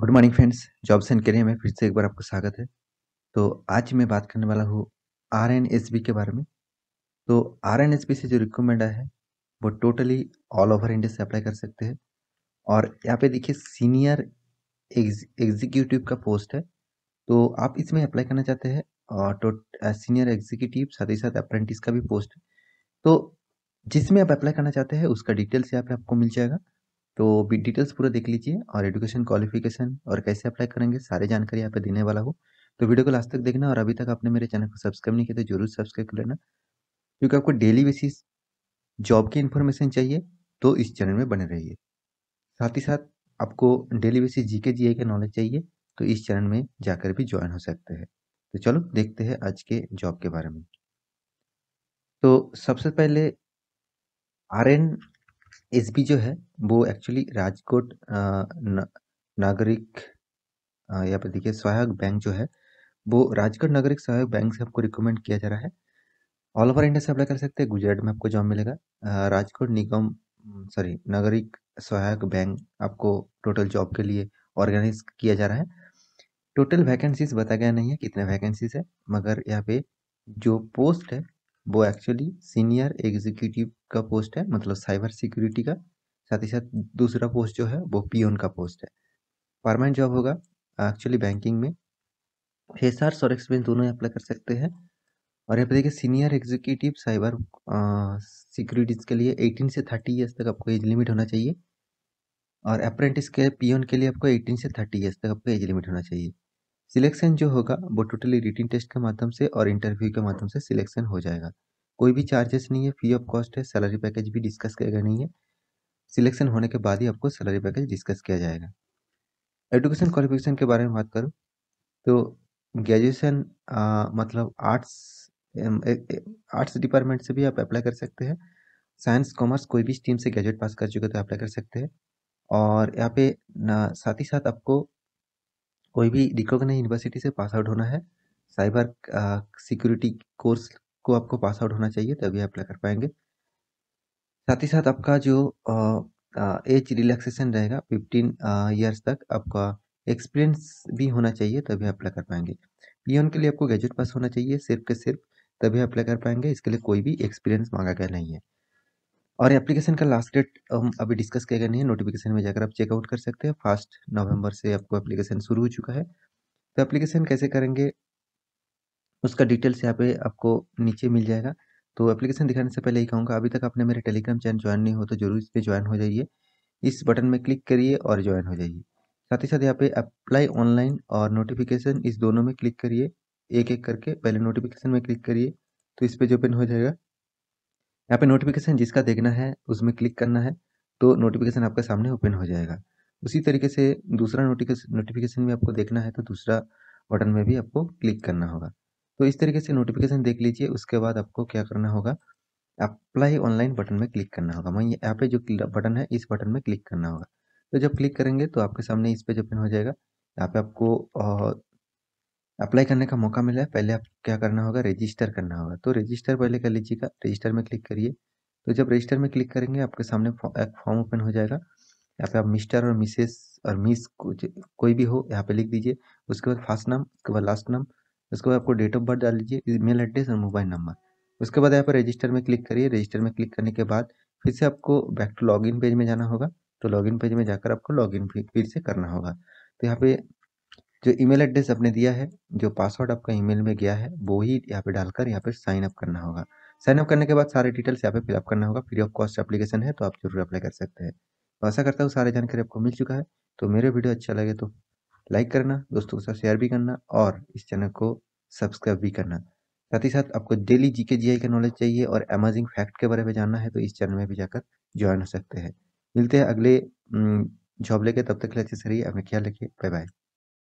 Good morning friends jobs and career में फिर से एक बार आपका स्वागत है तो आज मैं बात करने वाला हूँ आर एन एस बी के बारे में तो आर एन एस बी से जो रिक्रूटमेंट आया है वो टोटली ऑल ओवर इंडिया से अप्लाई कर सकते हैं और यहाँ पे देखिए सीनियर एग्जीक्यूटिव का पोस्ट है तो आप इसमें अप्लाई करना चाहते हैं और तो सीनियर एग्जीक्यूटिव साथ ही साथ अप्रेंटिस का भी पोस्ट है तो जिसमें आप अप्लाई करना चाहते हैं उसका डिटेल्स यहाँ पे आपको मिल जाएगा तो डिटेल्स पूरा देख लीजिए और एडुकेशन क्वालिफिकेशन और कैसे अप्लाई करेंगे सारी जानकारी यहाँ पे देने वाला हो तो वीडियो को लास्ट तक देखना और अभी तक आपने मेरे चैनल को सब्सक्राइब नहीं किया तो जरूर सब्सक्राइब कर लेना क्योंकि आपको डेली बेसिस जॉब की इन्फॉर्मेशन चाहिए तो इस चैनल में बने रहिए साथ ही साथ आपको डेली बेसिस जी के जी का नॉलेज चाहिए तो इस चैनल में जाकर भी ज्वाइन हो सकते हैं तो चलो देखते हैं आज के जॉब के बारे में तो सबसे पहले आर एन एस बी जो है वो एक्चुअली राजकोट नागरिक यहाँ पर देखिए सहायक बैंक जो है वो राजकोट नागरिक सहायक बैंक से आपको रिकमेंड किया जा रहा है ऑल ओवर इंडिया से अप्लाई कर सकते हैं गुजरात में आपको जॉब मिलेगा राजकोट निगम सॉरी नागरिक सहायक बैंक आपको टोटल जॉब के लिए ऑर्गेनाइज किया जा रहा है टोटल वैकेंसीज बताया गया नहीं है कितने वैकेंसीज है मगर यहाँ पे जो पोस्ट है वो एक्चुअली सीनियर एग्जीक्यूटिव का पोस्ट है मतलब साइबर सिक्योरिटी का साथ ही साथ दूसरा पोस्ट जो है वो ओन का पोस्ट है परमानेंट जॉब होगा एक्चुअली बैंकिंग में फ्रेशर्स और एक्सपीरियंस दोनों ही अप्लाई कर सकते हैं और यहाँ पर देखिए सीनियर एग्जीक्यूटिव साइबर सिक्योरिटीज़ के लिए 18 से 30 ईयर्स तक आपको एज लिमिट होना चाहिए और अप्रेंटिस के पीओन के लिए आपको 18 से 30 ईयर्स तक आपको एज लिमिट होना चाहिए सिलेक्शन जो होगा वो टोटली रिटिन टेस्ट के माध्यम से और इंटरव्यू के माध्यम से सिलेक्शन हो जाएगा कोई भी चार्जेस नहीं है फ्री ऑफ कॉस्ट है सैलरी पैकेज भी डिस्कस किया गया नहीं है सिलेक्शन होने के बाद ही आपको सैलरी पैकेज डिस्कस किया जाएगा एजुकेशन क्वालिफिकेशन हम्म। के बारे में बात करूँ तो ग्रेजुएशन मतलब आर्ट्स आर्ट्स डिपार्टमेंट से भी आप अप्लाई कर सकते हैं साइंस कॉमर्स कोई भी स्ट्रीम से ग्रेजुएट पास कर चुके तो अप्लाई कर सकते हैं और यहाँ पे साथ ही साथ आपको कोई भी रिकॉग्नाइज यूनिवर्सिटी से पास आउट होना है साइबर सिक्योरिटी कोर्स को आपको पास आउट होना चाहिए तभी अप्लाई कर पाएंगे साथ ही साथ आपका जो एज रिलैक्सेशन रहेगा फिफ्टीन ईयर्स तक आपका एक्सपीरियंस भी होना चाहिए तभी अप्लाई कर पाएंगे पीएन के लिए आपको ग्रेजुएट पास होना चाहिए सिर्फ के सिर्फ तभी अप्लाई कर पाएंगे इसके लिए कोई भी एक्सपीरियंस मांगा गया नहीं है और एप्लीकेशन का लास्ट डेट हम अभी डिस्कस किया गया नहीं है नोटिफिकेशन में जाकर आप चेकआउट कर सकते हैं फास्ट नवंबर से आपको एप्लीकेशन शुरू हो चुका है तो एप्लीकेशन कैसे करेंगे उसका डिटेल्स यहाँ पे आपको नीचे मिल जाएगा तो एप्लीकेशन दिखाने से पहले ही कहूँगा अभी तक आपने मेरे टेलीग्राम चैनल ज्वाइन नहीं हो तो जरूर इस पर ज्वाइन हो जाइए इस बटन में क्लिक करिए और ज्वाइन हो जाइए साथ ही साथ यहाँ पे अप्लाई ऑनलाइन और नोटिफिकेशन इस दोनों में क्लिक करिए एक एक करके पहले नोटिफिकेशन में क्लिक करिए तो इस पर जो ओपन हो जाएगा यहाँ पे नोटिफिकेशन जिसका देखना है उसमें क्लिक करना है तो नोटिफिकेशन आपके सामने ओपन हो जाएगा उसी तरीके से दूसरा नोटिफिकेशन नोटिफिकेशन भी आपको देखना है तो दूसरा बटन में भी आपको क्लिक करना होगा तो इस तरीके से नोटिफिकेशन देख लीजिए उसके बाद आपको क्या करना होगा अप्लाई ऑनलाइन बटन में क्लिक करना होगा मैं यहाँ पे जो बटन है इस बटन में क्लिक करना होगा तो जब क्लिक करेंगे तो आपके सामने इस पेज ओपन हो जाएगा यहाँ पे आपको अप्लाई करने का मौका मिला है पहले आप क्या करना होगा रजिस्टर करना होगा तो रजिस्टर पहले कर लीजिएगा रजिस्टर में क्लिक करिए तो जब रजिस्टर में क्लिक करेंगे आपके सामने एक फॉर्म ओपन हो जाएगा यहाँ पे आप मिस्टर और मिसेस और मिस कोई भी हो यहाँ पे लिख दीजिए उसके बाद फर्स्ट नाम उसके बाद लास्ट नाम उसके बाद आपको डेट ऑफ बर्थ डाल लीजिए मेल एड्रेस और मोबाइल नंबर उसके बाद यहाँ पर रजिस्टर में क्लिक करिए रजिस्टर में क्लिक करने के बाद फिर से आपको बैक टू लॉगिन पेज में जाना होगा तो लॉगिन पेज में जाकर आपको लॉगिन फिर से करना होगा तो यहाँ पे जो ईमेल एड्रेस आपने दिया है जो पासवर्ड आपका ईमेल में गया है वो ही यहाँ पे डालकर यहाँ पे साइन अप करना होगा साइन अप करने के बाद सारे डिटेल्स यहाँ पे फिलअप करना होगा फ्री ऑफ कॉस्ट एप्लीकेशन है तो आप जरूर अप्लाई कर सकते हैं तो ऐसा करता हूँ सारी जानकारी आपको मिल चुका है तो मेरे वीडियो अच्छा लगे तो लाइक करना दोस्तों के साथ शेयर भी करना और इस चैनल को सब्सक्राइब भी करना साथ ही साथ आपको डेली जी के जी आई का नॉलेज चाहिए और अमेजिंग फैक्ट के बारे में जानना है तो इस चैनल में भी जाकर ज्वाइन हो सकते हैं मिलते हैं अगले जॉब लेके तब तक के लिए अच्छे से रहिए अपना ख्याल रखिए बाय बाय